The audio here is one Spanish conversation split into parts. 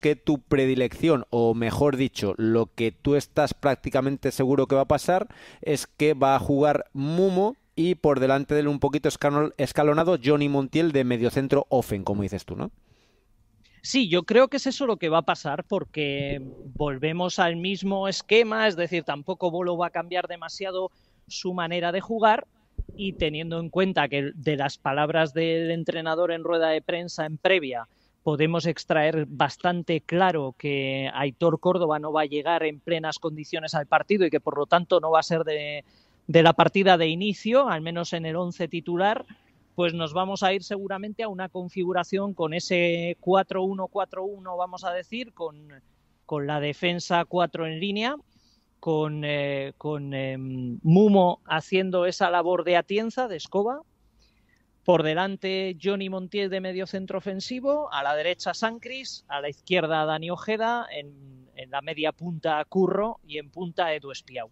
que tu predilección, o mejor dicho, lo que tú estás prácticamente seguro que va a pasar, es que va a jugar Mumo y por delante de él un poquito escalonado Johnny Montiel de mediocentro ofen, como dices tú, ¿no? Sí, yo creo que es eso lo que va a pasar porque volvemos al mismo esquema, es decir, tampoco Bolo va a cambiar demasiado su manera de jugar y teniendo en cuenta que de las palabras del entrenador en rueda de prensa en previa, podemos extraer bastante claro que Aitor Córdoba no va a llegar en plenas condiciones al partido y que por lo tanto no va a ser de, la partida de inicio, al menos en el once titular, pues nos vamos a ir seguramente a una configuración con ese 4-1-4-1, vamos a decir, con, la defensa 4 en línea, con, eh, em, Mumo haciendo esa labor de atienza, de escoba, por delante, Johnny Montiel de medio centro ofensivo. A la derecha, Sancris. A la izquierda, Dani Ojeda. En, la media punta, Curro. Y en punta, Edu Espiau.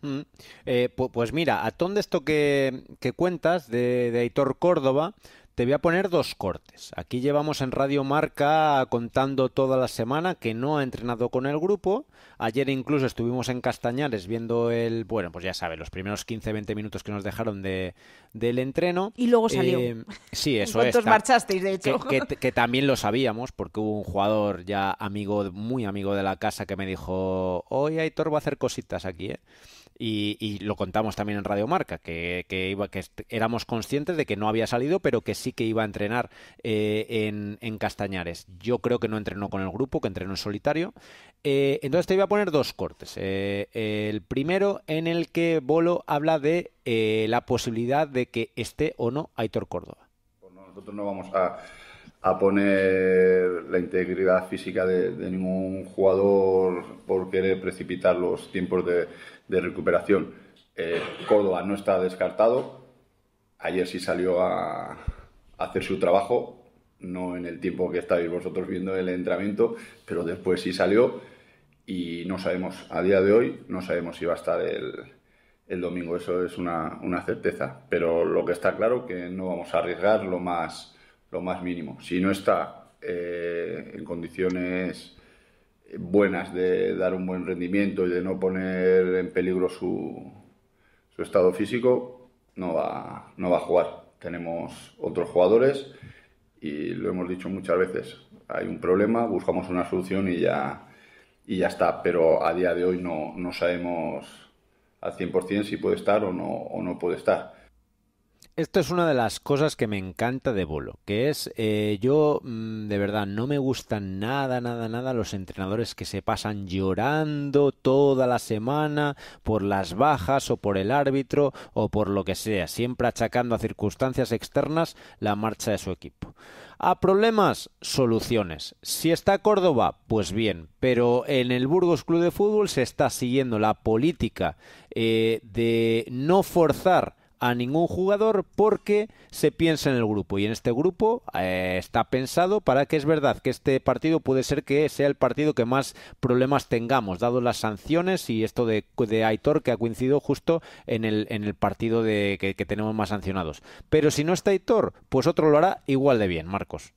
Mm. Eh, pues mira, a de esto que, cuentas de, de Aitor Córdoba, te voy a poner dos cortes. Aquí llevamos en Radio Marca contando toda la semana que no ha entrenado con el grupo. Ayer incluso estuvimos en Castañares viendo el, bueno, pues ya sabes, los primeros 15-20 minutos que nos dejaron del entreno. Y luego salió. Eh, sí, eso es. marchasteis, de hecho? Que, que, también lo sabíamos porque hubo un jugador ya amigo, muy amigo de la casa que me dijo, hoy Aitor va a hacer cositas aquí, ¿eh? Y, lo contamos también en Radio Marca, que, iba, que éramos conscientes de que no había salido, pero que sí que iba a entrenar eh, en, Castañares. Yo creo que no entrenó con el grupo, que entrenó en solitario. Eh, entonces te iba a poner dos cortes. Eh, el primero en el que Bolo habla de la posibilidad de que esté o no Aitor Córdoba. Pues nosotros no vamos a a poner la integridad física de, ningún jugador por querer precipitar los tiempos de, recuperación. Eh, Córdoba no está descartado. Ayer sí salió a, hacer su trabajo, no en el tiempo que estáis vosotros viendo el entrenamiento, pero después sí salió y no sabemos, a día de hoy, no sabemos si va a estar el, domingo, eso es una, certeza. Pero lo que está claro que no vamos a arriesgar lo más lo más mínimo. Si no está eh, en condiciones buenas de dar un buen rendimiento y de no poner en peligro su, estado físico, no va, a jugar. Tenemos otros jugadores y lo hemos dicho muchas veces. Hay un problema, buscamos una solución y ya, y ya está. Pero a día de hoy no, no sabemos al 100% si puede estar o no, o no puede estar. Esto es una de las cosas que me encanta de Bolo, que es, eh, yo mm, de verdad no me gustan nada, nada, nada los entrenadores que se pasan llorando toda la semana por las bajas o por el árbitro o por lo que sea, siempre achacando a circunstancias externas la marcha de su equipo. A problemas, soluciones. Si está Córdoba, pues bien, pero en el Burgos Club de Fútbol se está siguiendo la política eh, de no forzar a ningún jugador porque se piensa en el grupo y en este grupo eh, está pensado para que es verdad que este partido puede ser que sea el partido que más problemas tengamos, dado las sanciones y esto de, de Aitor que ha coincidido justo en el, en el partido de, que, que tenemos más sancionados. Pero si no está Aitor, pues otro lo hará igual de bien, Marcos.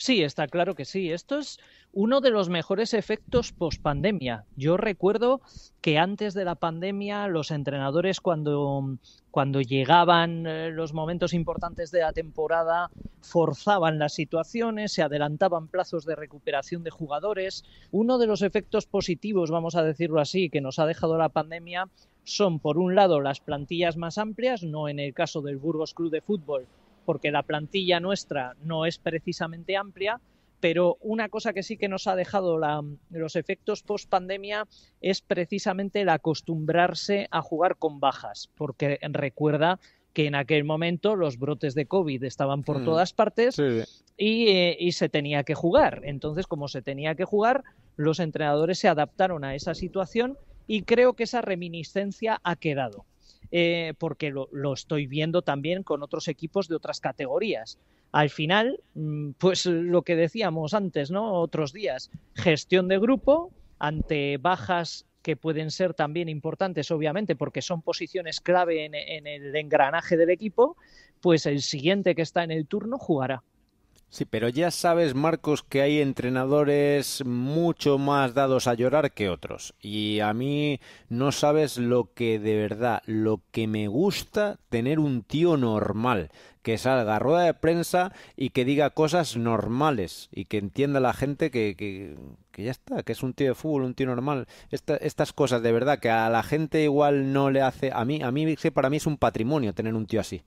Sí, está claro que sí. Esto es uno de los mejores efectos post pandemia. Yo recuerdo que antes de la pandemia, los entrenadores, cuando, cuando llegaban eh, los momentos importantes de la temporada, forzaban las situaciones, se adelantaban plazos de recuperación de jugadores. Uno de los efectos positivos, vamos a decirlo así, que nos ha dejado la pandemia son, por un lado, las plantillas más amplias, no en el caso del Burgos Club de Fútbol porque la plantilla nuestra no es precisamente amplia, pero una cosa que sí que nos ha dejado los efectos post pandemia es precisamente el acostumbrarse a jugar con bajas, porque recuerda que en aquel momento los brotes de COVID estaban por mm. todas partes eh, y, se tenía que jugar. Entonces, como se tenía que jugar, los entrenadores se adaptaron a esa situación y creo que esa reminiscencia ha quedado. Eh, porque lo, estoy viendo también con otros equipos de otras categorías. Al final, mm, pues lo que decíamos antes, ¿no? Otros días, gestión de grupo ante bajas que pueden ser también importantes, obviamente, porque son posiciones clave en el engranaje del equipo, pues el siguiente que está en el turno jugará. Sí, pero ya sabes, Marcos, que hay entrenadores mucho más dados a llorar que otros. Y a mí no sabes lo que de verdad, lo que me gusta tener un tío normal, que salga a rueda de prensa y que diga cosas normales y que entienda la gente que, que, ya está, que es un tío de fútbol, un tío normal. estas cosas de verdad que a la gente igual no le hace... A mí, a mí para mí es un patrimonio tener un tío así.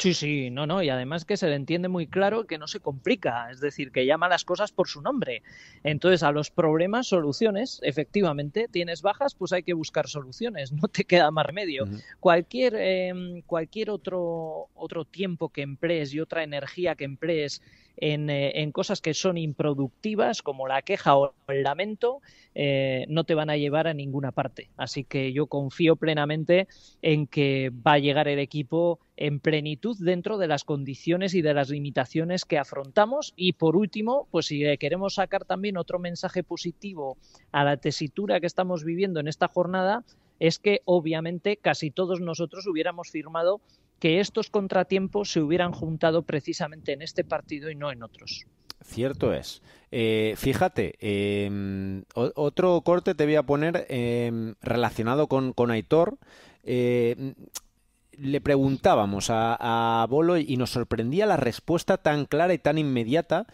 Sí, sí, no, no, y además que se le entiende muy claro que no se complica, es decir, que llama las cosas por su nombre. Entonces, a los problemas, soluciones, efectivamente, tienes bajas, pues hay que buscar soluciones, no te queda más remedio. Cualquier, em, cualquier otro, otro tiempo que emplees y otra energía que emplees eh, en, cosas que son improductivas, como la queja o el lamento, eh, no te van a llevar a ninguna parte. Así que yo confío plenamente en que va a llegar el equipo en plenitud dentro de las condiciones y de las limitaciones que afrontamos. Y por último, pues si queremos sacar también otro mensaje positivo a la tesitura que estamos viviendo en esta jornada, es que obviamente casi todos nosotros hubiéramos firmado que estos contratiempos se hubieran juntado precisamente en este partido y no en otros. Cierto es. Eh, fíjate, eh, otro corte te voy a poner eh, relacionado con, Aitor. le preguntábamos a, a, Bolo y nos sorprendía la respuesta tan clara y tan inmediata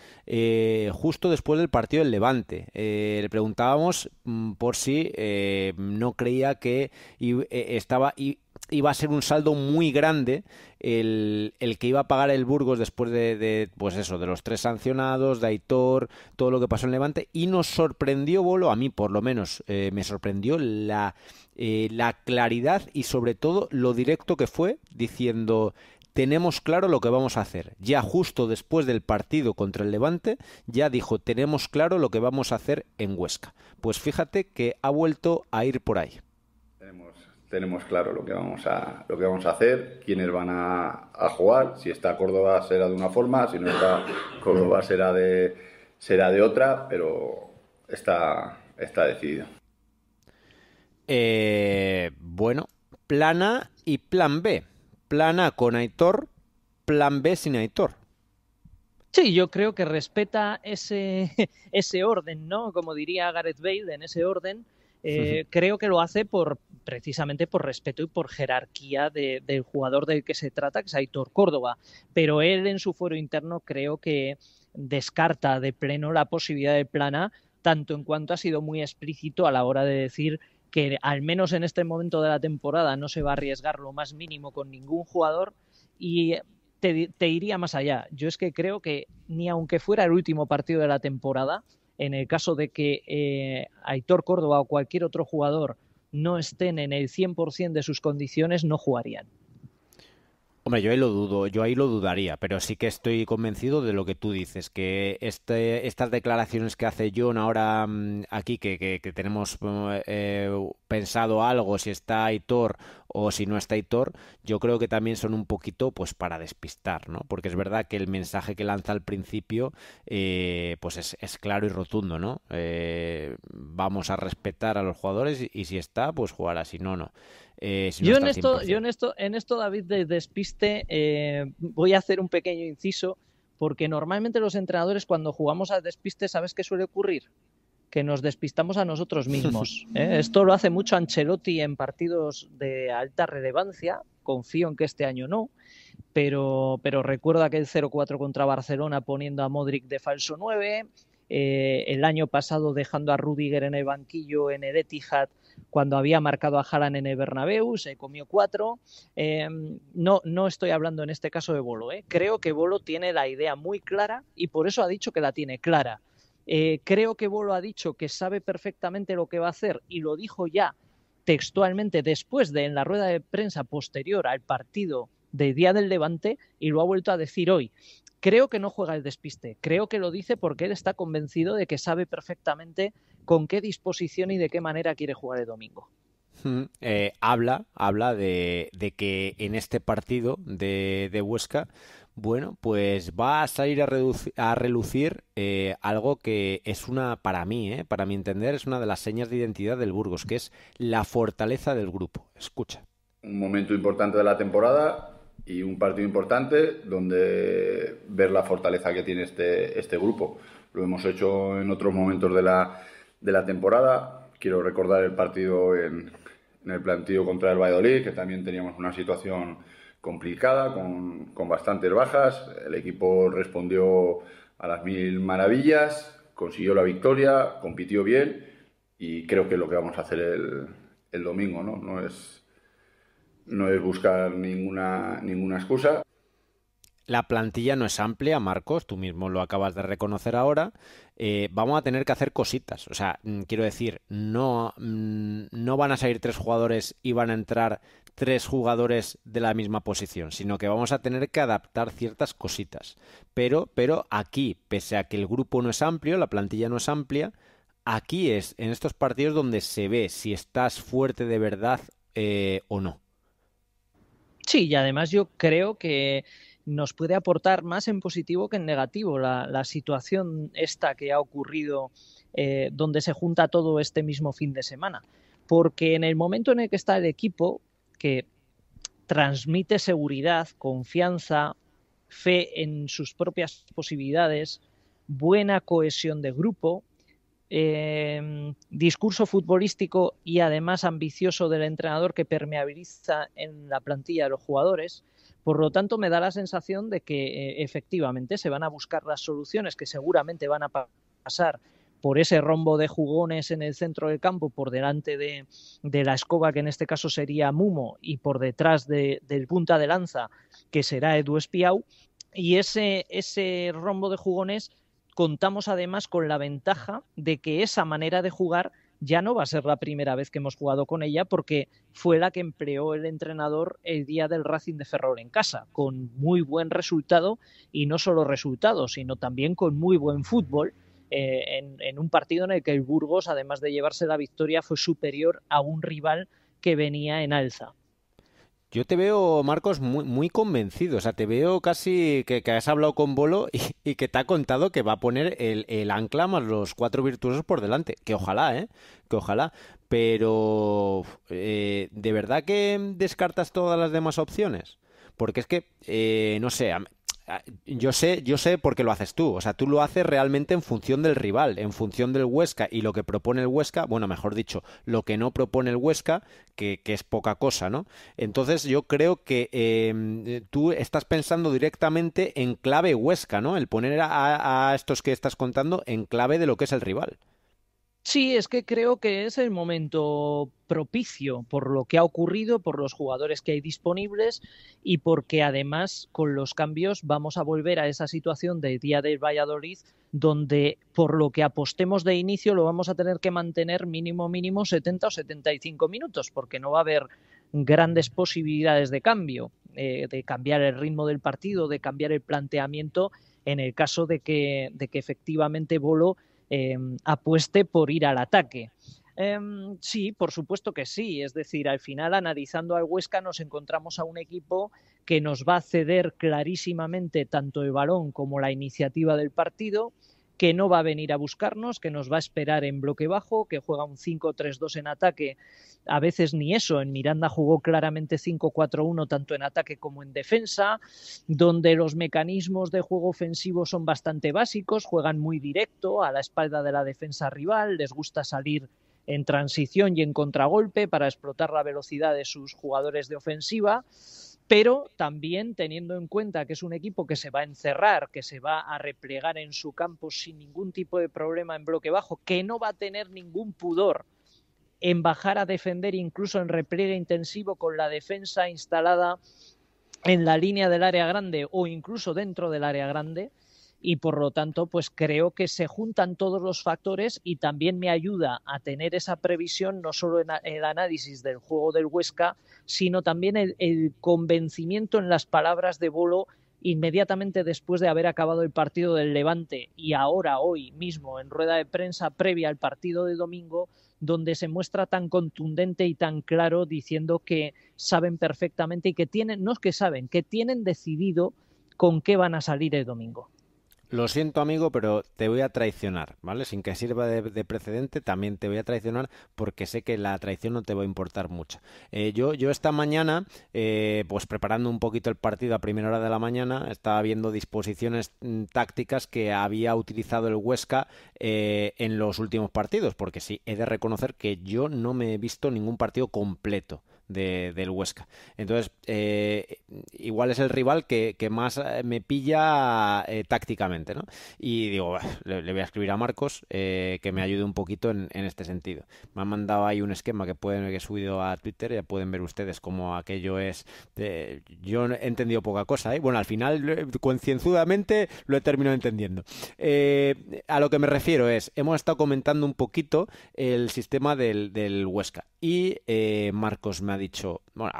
justo después del partido del Levante. le preguntábamos mm, por si no creía que estaba iba a ser un saldo muy grande el, que iba a pagar el Burgos después de, pues eso, de los tres sancionados, de Aitor, todo lo que pasó en Levante, y nos sorprendió Bolo, a mí por lo menos, eh, me sorprendió la, eh, la claridad y sobre todo lo directo que fue, diciendo tenemos claro lo que vamos a hacer. Ya justo después del partido contra el Levante, ya dijo, tenemos claro lo que vamos a hacer en Huesca. Pues fíjate que ha vuelto a ir por ahí. Tenemos tenemos claro lo que vamos a, lo que vamos a hacer, quiénes van a, jugar, si está Córdoba será de una forma, si no está Córdoba será de, será de otra, pero está, está decidido. Eh, bueno, plan A y plan B. Plan A con Aitor, plan B sin Aitor. Sí, yo creo que respeta ese, ese orden, ¿no? Como diría Gareth Bale, en ese orden eh, creo que lo hace por precisamente por respeto y por jerarquía del jugador del que se trata, que es Aitor Córdoba. Pero él en su foro interno creo que descarta de pleno la posibilidad de plana, tanto en cuanto ha sido muy explícito a la hora de decir que al menos en este momento de la temporada no se va a arriesgar lo más mínimo con ningún jugador y te iría más allá. Yo es que creo que ni aunque fuera el último partido de la temporada, en el caso de que eh, Aitor Córdoba o cualquier otro jugador no estén en el 100% de sus condiciones, no jugarían. Hombre, yo ahí lo dudo, yo ahí lo dudaría, pero sí que estoy convencido de lo que tú dices, que este, estas declaraciones que hace John ahora mm, aquí, que, tenemos mm, eh, pensado algo, si está Aitor o si no está Aitor, yo creo que también son un poquito pues para despistar, ¿no? Porque es verdad que el mensaje que lanza al principio eh, pues es, claro y rotundo, ¿no? Eh, vamos a respetar a los jugadores y, y si está, pues jugará, si no, no. Eh, yo, en esto, yo, en esto, en esto, David, de despiste, eh, voy a hacer un pequeño inciso, porque normalmente los entrenadores cuando jugamos a despiste, ¿sabes qué suele ocurrir? que nos despistamos a nosotros mismos. ¿eh? Esto lo hace mucho Ancelotti en partidos de alta relevancia, confío en que este año no, pero, recuerda que el 0-4 contra Barcelona poniendo a Modric de falso 9, el año pasado dejando a Rudiger en el banquillo en el Etihad cuando había marcado a Haaland en el Bernabéu, se comió cuatro. Em, no, no estoy hablando en este caso de Bolo, ¿eh? creo que Bolo tiene la idea muy clara y por eso ha dicho que la tiene clara. Eh, creo que Bolo ha dicho que sabe perfectamente lo que va a hacer y lo dijo ya textualmente después de en la rueda de prensa posterior al partido de Día del Levante y lo ha vuelto a decir hoy. Creo que no juega el despiste, creo que lo dice porque él está convencido de que sabe perfectamente con qué disposición y de qué manera quiere jugar el domingo. Eh, habla, habla de, que en este partido de, Huesca, bueno, pues va a salir a, relucir eh, algo que es una, para mí, eh, para mi entender, es una de las señas de identidad del Burgos, que es la fortaleza del grupo. Escucha. Un momento importante de la temporada, y un partido importante donde ver la fortaleza que tiene este, este grupo. Lo hemos hecho en otros momentos de la, de la temporada. Quiero recordar el partido en, el plantillo contra el Valladolid, que también teníamos una situación complicada, con, con bastantes bajas. El equipo respondió a las mil maravillas, consiguió la victoria, compitió bien y creo que es lo que vamos a hacer el, el domingo, ¿no? No es no es buscar ninguna, ninguna excusa. La plantilla no es amplia, Marcos, tú mismo lo acabas de reconocer ahora. Eh, vamos a tener que hacer cositas. O sea, mm, quiero decir, no, mm, no van a salir tres jugadores y van a entrar tres jugadores de la misma posición, sino que vamos a tener que adaptar ciertas cositas. Pero, pero aquí, pese a que el grupo no es amplio, la plantilla no es amplia, aquí es en estos partidos donde se ve si estás fuerte de verdad eh, o no. Sí, y además yo creo que nos puede aportar más en positivo que en negativo la, situación esta que ha ocurrido eh, donde se junta todo este mismo fin de semana. Porque en el momento en el que está el equipo, que transmite seguridad, confianza, fe en sus propias posibilidades, buena cohesión de grupo, Em, discurso futbolístico y además ambicioso del entrenador que permeabiliza en la plantilla de los jugadores. Por lo tanto, me da la sensación de que eh, efectivamente se van a buscar las soluciones que seguramente van a pasar por ese rombo de jugones en el centro del campo, por delante de, de la escoba, que en este caso sería Mumo, y por detrás de, del punta de lanza, que será Edu Espiau. Y ese, ese rombo de jugones contamos además con la ventaja de que esa manera de jugar ya no va a ser la primera vez que hemos jugado con ella porque fue la que empleó el entrenador el día del Racing de Ferrol en casa, con muy buen resultado y no solo resultado, sino también con muy buen fútbol. Eh, en, un partido en el que el Burgos, además de llevarse la victoria, fue superior a un rival que venía en alza. Yo te veo, Marcos, muy, muy convencido. O sea, te veo casi que, has hablado con Bolo y, que te ha contado que va a poner el, ancla más los cuatro virtuosos por delante. Que ojalá, ¿eh? Que ojalá. Pero, eh, ¿de verdad que descartas todas las demás opciones? Porque es que, eh, no sé, Ah, yo sé, yo sé por qué lo haces tú. O sea, tú lo haces realmente en función del rival, en función del Huesca y lo que propone el Huesca, bueno, mejor dicho, lo que no propone el Huesca, que, es poca cosa, ¿no? Entonces yo creo que em, tú estás pensando directamente en clave Huesca, ¿no? El poner a, a estos que estás contando en clave de lo que es el rival. Sí, es que creo que es el momento propicio por lo que ha ocurrido, por los jugadores que hay disponibles y porque además con los cambios vamos a volver a esa situación de día del Valladolid donde por lo que apostemos de inicio lo vamos a tener que mantener mínimo mínimo 70 o 75 minutos porque no va a haber grandes posibilidades de cambio, eh, de cambiar el ritmo del partido, de cambiar el planteamiento en el caso de que, de que efectivamente Bolo Em, apueste por ir al ataque. Em, sí, por supuesto que sí. Es decir, al final, analizando al Huesca, nos encontramos a un equipo que nos va a ceder clarísimamente tanto el balón como la iniciativa del partido, que no va a venir a buscarnos, que nos va a esperar en bloque bajo, que juega un 5-3-2 en ataque, a veces ni eso, en Miranda jugó claramente 5-4-1 tanto en ataque como en defensa, donde los mecanismos de juego ofensivo son bastante básicos, juegan muy directo a la espalda de la defensa rival, les gusta salir en transición y en contragolpe para explotar la velocidad de sus jugadores de ofensiva pero también teniendo en cuenta que es un equipo que se va a encerrar, que se va a replegar en su campo sin ningún tipo de problema en bloque bajo, que no va a tener ningún pudor en bajar a defender incluso en repliegue intensivo con la defensa instalada en la línea del área grande o incluso dentro del área grande, y por lo tanto, pues creo que se juntan todos los factores y también me ayuda a tener esa previsión no solo en el análisis del juego del Huesca, sino también el, convencimiento en las palabras de Bolo inmediatamente después de haber acabado el partido del Levante y ahora hoy mismo en rueda de prensa previa al partido de domingo, donde se muestra tan contundente y tan claro diciendo que saben perfectamente y que tienen, no es que saben, que tienen decidido con qué van a salir el domingo. Lo siento, amigo, pero te voy a traicionar, ¿vale? Sin que sirva de, precedente, también te voy a traicionar porque sé que la traición no te va a importar mucho. Eh, yo, yo esta mañana, eh, pues preparando un poquito el partido a primera hora de la mañana, estaba viendo disposiciones mm, tácticas que había utilizado el Huesca eh, en los últimos partidos, porque sí, he de reconocer que yo no me he visto ningún partido completo del Huesca. Entonces, eh, igual es el rival que, más eh, me pilla eh, tácticamente, ¿no? Y digo, le, voy a escribir a Marcos que me ayude un poquito en, este sentido. Me han mandado ahí un esquema que, pueden, que he subido a Twitter, ya pueden ver ustedes cómo aquello es... yo he entendido poca cosa, y Bueno, al final, concienzudamente, lo he terminado entendiendo. a lo que me refiero es, hemos estado comentando un poquito el sistema del, del Huesca y Marcos me ha dicho, bueno,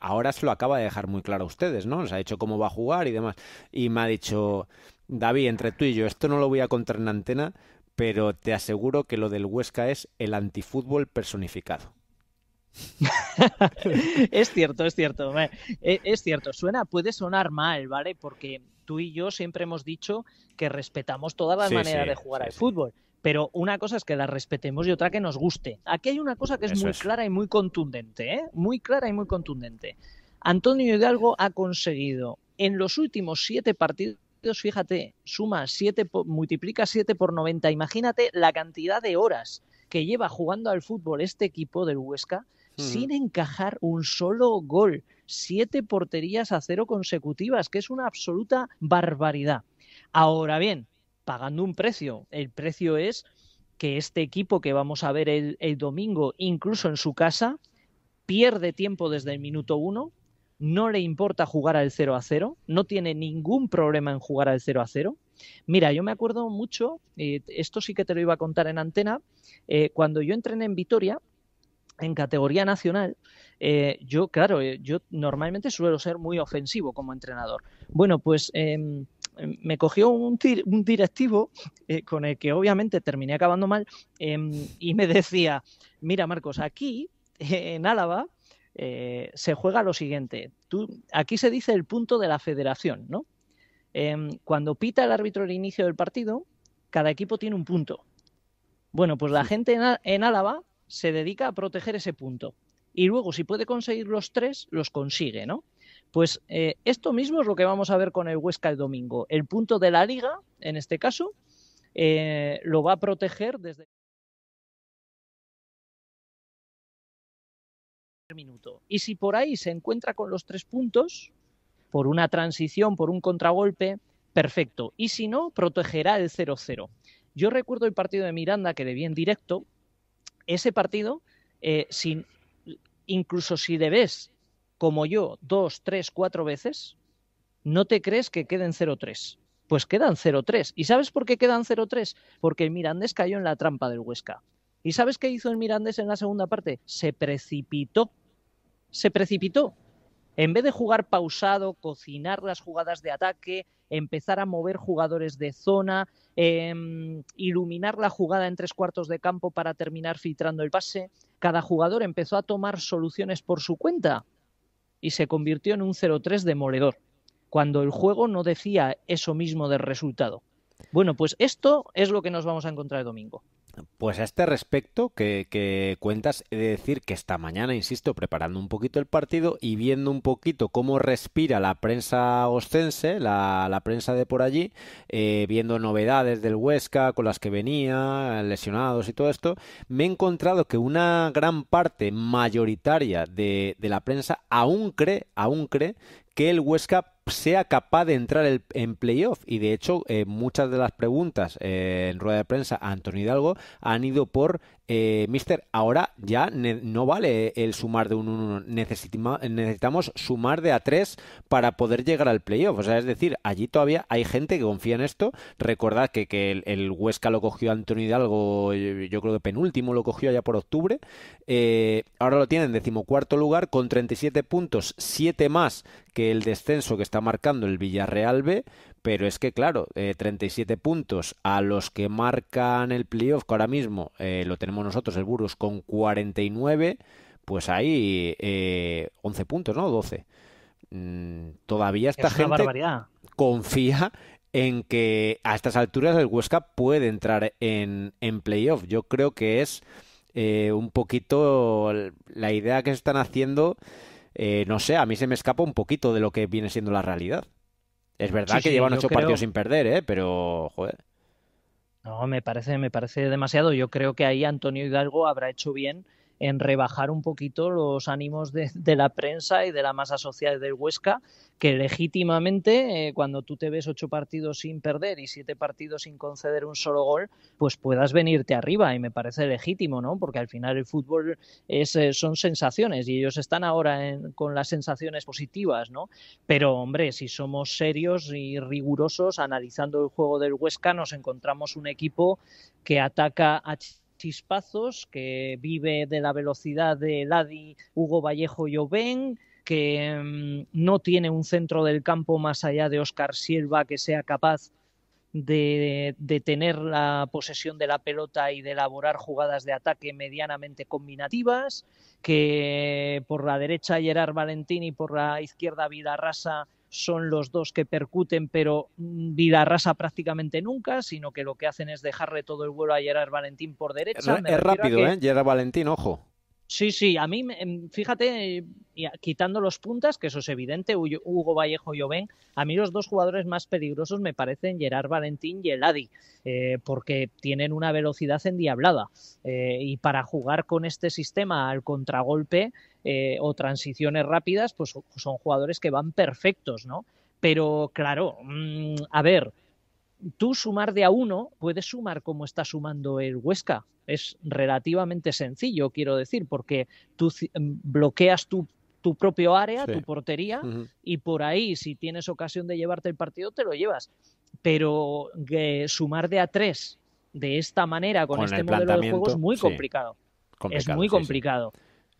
ahora se lo acaba de dejar muy claro a ustedes, ¿no? Nos ha dicho cómo va a jugar y demás. Y me ha dicho, David, entre tú y yo, esto no lo voy a contar en antena, pero te aseguro que lo del Huesca es el antifútbol personificado. es cierto, es cierto. E, es cierto, suena, puede sonar mal, ¿vale? Porque tú y yo siempre hemos dicho que respetamos todas las maneras de jugar al fútbol pero una cosa es que la respetemos y otra que nos guste. Aquí hay una cosa que es muy clara y muy contundente, ¿eh? muy clara y muy contundente. Antonio Hidalgo ha conseguido en los últimos siete partidos fíjate, suma siete, multiplica siete por noventa. imagínate la cantidad de horas que lleva jugando al fútbol este equipo del Huesca sin encajar un solo gol. Siete porterías a cero consecutivas, que es una absoluta barbaridad. Ahora bien, pagando un precio. El precio es que este equipo que vamos a ver el, domingo, incluso en su casa, pierde tiempo desde el minuto uno, no le importa jugar al 0 a 0, no tiene ningún problema en jugar al 0 a 0. Mira, yo me acuerdo mucho, eh, esto sí que te lo iba a contar en antena, eh, cuando yo entrené en Vitoria, en categoría nacional, eh, yo, claro, eh, yo normalmente suelo ser muy ofensivo como entrenador. Bueno, pues em, me cogió un, un directivo eh, con el que obviamente terminé acabando mal em, y me decía, mira Marcos, aquí en Álava se juega lo siguiente, aquí se dice el punto de la federación, ¿no? Em, cuando pita el árbitro el inicio del partido, cada equipo tiene un punto. Bueno, pues la gente en Álava se dedica a proteger ese punto. Y luego, si puede conseguir los tres, los consigue, ¿no? Pues eh, esto mismo es lo que vamos a ver con el Huesca el domingo. El punto de la liga, en este caso, eh, lo va a proteger desde el minuto. Y si por ahí se encuentra con los tres puntos, por una transición, por un contragolpe, perfecto. Y si no, protegerá el 0-0. Yo recuerdo el partido de Miranda que le vi en directo ese partido, eh, sin, incluso si le ves, como yo, dos, tres, cuatro veces, no te crees que queden 0-3. Pues quedan 0-3. ¿Y sabes por qué quedan 0-3? Porque el Mirandés cayó en la trampa del Huesca. ¿Y sabes qué hizo el Mirandés en la segunda parte? Se precipitó. Se precipitó. En vez de jugar pausado, cocinar las jugadas de ataque, empezar a mover jugadores de zona, em, iluminar la jugada en tres cuartos de campo para terminar filtrando el pase. Cada jugador empezó a tomar soluciones por su cuenta y se convirtió en un 0-3 demoledor, cuando el juego no decía eso mismo del resultado. Bueno, pues esto es lo que nos vamos a encontrar el domingo. Pues a este respecto que, cuentas, he de decir que esta mañana, insisto, preparando un poquito el partido y viendo un poquito cómo respira la prensa ostense, la, prensa de por allí, eh, viendo novedades del Huesca con las que venía, lesionados y todo esto, me he encontrado que una gran parte mayoritaria de, de la prensa aún cree, aún cree que el Huesca sea capaz de entrar el, en playoff. Y de hecho, eh, muchas de las preguntas eh, en rueda de prensa a Antonio Hidalgo han ido por, eh, mister, ahora ya no vale el sumar de un 1-1, necesitamos sumar de a 3 para poder llegar al playoff. O sea, es decir, allí todavía hay gente que confía en esto. Recordad que, que el, Huesca lo cogió Antonio Hidalgo, yo, creo que penúltimo lo cogió allá por octubre. ahora lo tiene en decimocuarto lugar con 37 puntos, 7 más que el descenso que está está marcando el Villarreal B, pero es que claro, 37 eh, puntos a los que marcan el playoff, que ahora mismo eh, lo tenemos nosotros, el Burgos, con 49, pues ahí 11 eh, puntos, ¿no? 12. Mm, todavía esta gente confía en que a estas alturas el Huesca puede entrar en, en playoff. Yo creo que es un poquito la idea que se están haciendo eh, no sé, a mí se me escapa un poquito de lo que viene siendo la realidad. Es verdad que llevan ocho partidos sin perder, ¿eh? pero joder. No, me parece, me parece demasiado. Yo creo que ahí Antonio Hidalgo habrá hecho bien en rebajar un poquito los ánimos de, la prensa y de la masa social del Huesca, que legítimamente eh, cuando tú te ves ocho partidos sin perder y siete partidos sin conceder un solo gol, pues puedas venirte arriba y me parece legítimo, ¿no? Porque al final el fútbol es, eh, son sensaciones y ellos están ahora con las sensaciones positivas, ¿no? Pero hombre, si somos serios y rigurosos analizando el juego del Huesca, nos encontramos un equipo que ataca a que vive de la velocidad de Ladi, Hugo Vallejo y Oben, que mm, no tiene un centro del campo más allá de Oscar Silva que sea capaz de, de, tener la posesión de la pelota y de elaborar jugadas de ataque medianamente combinativas, que por la derecha Gerard Valentín y por la izquierda Vilarrasa son los dos que percuten, pero mm, vida rasa prácticamente nunca, sino que lo que hacen es dejarle todo el vuelo a Gerard Valentín por derecha. Es, rápido, ¿eh? Gerard Valentín, ojo. Sí, sí, a mí, em, fíjate, quitando los puntas, que eso es evidente, Hugo Vallejo y Oben, a mí los dos jugadores más peligrosos me parecen Gerard Valentín y Eladi, eh, porque tienen una velocidad endiablada. Eh, y para jugar con este sistema al contragolpe eh, o transiciones rápidas, pues son jugadores que van perfectos, ¿no? Pero claro, mm, a ver, tú sumar de a uno puedes sumar como está sumando el Huesca. Es relativamente sencillo, quiero decir, porque tú mm, bloqueas tu, tu propio área, tu portería, y por ahí, si tienes ocasión de llevarte el partido, te lo llevas. Pero eh, sumar de a tres de esta manera, con, este modelo de juego, es muy complicado. Es muy complicado.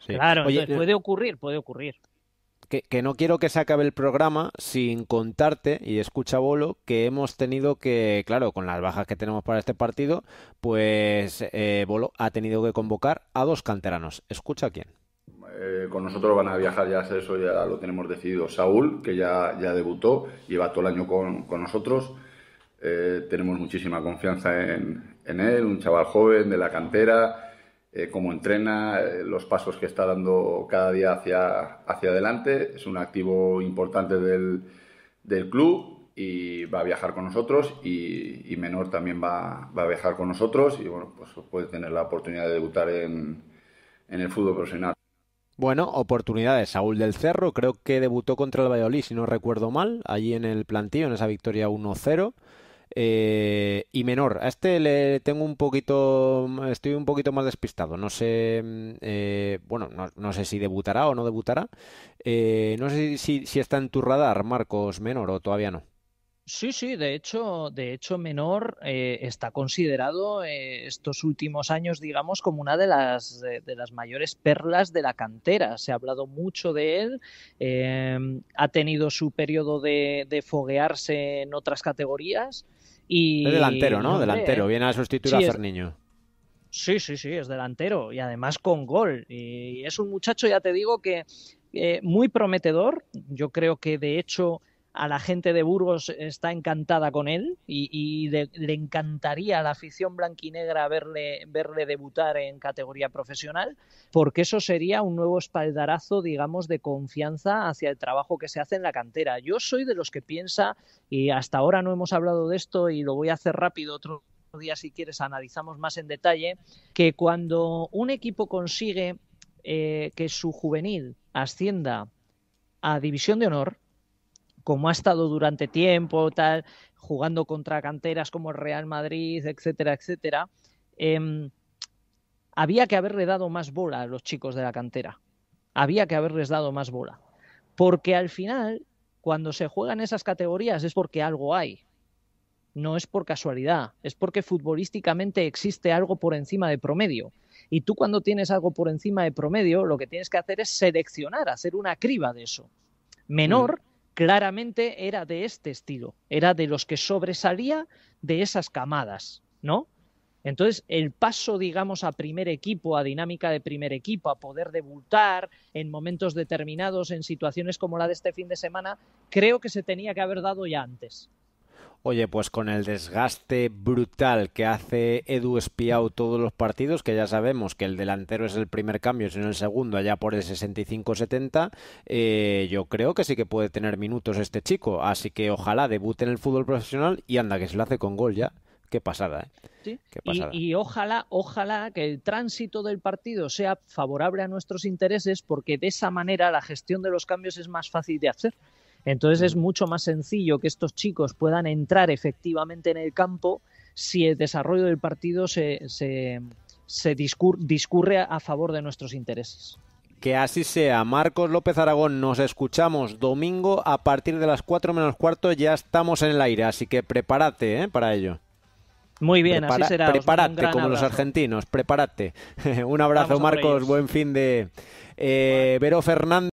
Claro, eh, puede ocurrir, puede ocurrir que, no quiero que se acabe el programa sin contarte, y escucha Bolo, que hemos tenido que, claro, con las bajas que tenemos para este partido, pues eh, Bolo ha tenido que convocar a dos canteranos. Escucha quién. Eh, con nosotros van a viajar, ya eso ya lo tenemos decidido. Saúl, que ya, ya debutó, lleva todo el año con, nosotros. Eh, tenemos muchísima confianza en, en él, un chaval joven de la cantera eh, Como entrena, eh, los pasos que está dando cada día hacia, hacia adelante. Es un activo importante del, club y va a viajar con nosotros y, Menor también va, a viajar con nosotros y bueno, pues puede tener la oportunidad de debutar en, el fútbol profesional. Bueno, oportunidades. Saúl del Cerro creo que debutó contra el Valladolid, si no recuerdo mal, allí en el plantío, en esa victoria 1-0. Eh, y menor, a este le tengo un poquito, estoy un poquito más despistado. No sé, mm, eh, bueno, no, sé si debutará o no debutará. Eh, no sé si, si, está en tu radar, Marcos, menor o todavía no. Sí, sí, de hecho, de hecho menor eh, está considerado estos últimos años, digamos, como una de las, de, las mayores perlas de la cantera. Se ha hablado mucho de él, ha tenido su periodo de foguearse en otras categorías es delantero, ¿no? delantero, eh, viene a sustituir a Ferniño. Sí, sí, sí, es delantero y además con gol. Y es un muchacho, ya te digo, que eh, muy prometedor. Yo creo que de hecho a la gente de Burgos está encantada con él y, le encantaría a la afición blanquinegra verle, verle debutar en categoría profesional, porque eso sería un nuevo espaldarazo, digamos, de confianza hacia el trabajo que se hace en la cantera. Yo soy de los que piensa, y hasta ahora no hemos hablado de esto y lo voy a hacer rápido otro día si quieres analizamos más en detalle, que cuando un equipo consigue eh, que su juvenil ascienda a división de honor, como ha estado durante tiempo, tal, jugando contra canteras como el Real Madrid, etcétera, etcétera, em, había que haberle dado más bola a los chicos de la cantera. Había que haberles dado más bola. Porque al final, cuando se juegan esas categorías es porque algo hay. No es por casualidad, es porque futbolísticamente existe algo por encima de promedio. Y tú cuando tienes algo por encima de promedio, lo que tienes que hacer es seleccionar, hacer una criba de eso. Menor, mm claramente era de este estilo, era de los que sobresalía de esas camadas, ¿no? Entonces, el paso, digamos, a primer equipo, a dinámica de primer equipo, a poder debutar en momentos determinados, en situaciones como la de este fin de semana, creo que se tenía que haber dado ya antes. Oye, pues con el desgaste brutal que hace Edu Espiao todos los partidos, que ya sabemos que el delantero es el primer cambio, sino el segundo allá por el 65-70, eh, yo creo que sí que puede tener minutos este chico. Así que ojalá debute en el fútbol profesional y anda, que se lo hace con gol ya. Qué pasada, ¿eh? Sí. Qué pasada. Y, y, ojalá, ojalá que el tránsito del partido sea favorable a nuestros intereses, porque de esa manera la gestión de los cambios es más fácil de hacer. Entonces es mm. mucho más sencillo que estos chicos puedan entrar efectivamente en el campo si el desarrollo del partido se, se, discurre a favor de nuestros intereses. Que así sea. Marcos López Aragón, nos escuchamos domingo a partir de las 4 menos cuarto. Ya estamos en el aire, así que prepárate ¿eh? para ello. Muy bien, así será. Prepárate, como los argentinos, prepárate. un abrazo, Marcos. Buen fin de. Eh, Vero Fernández.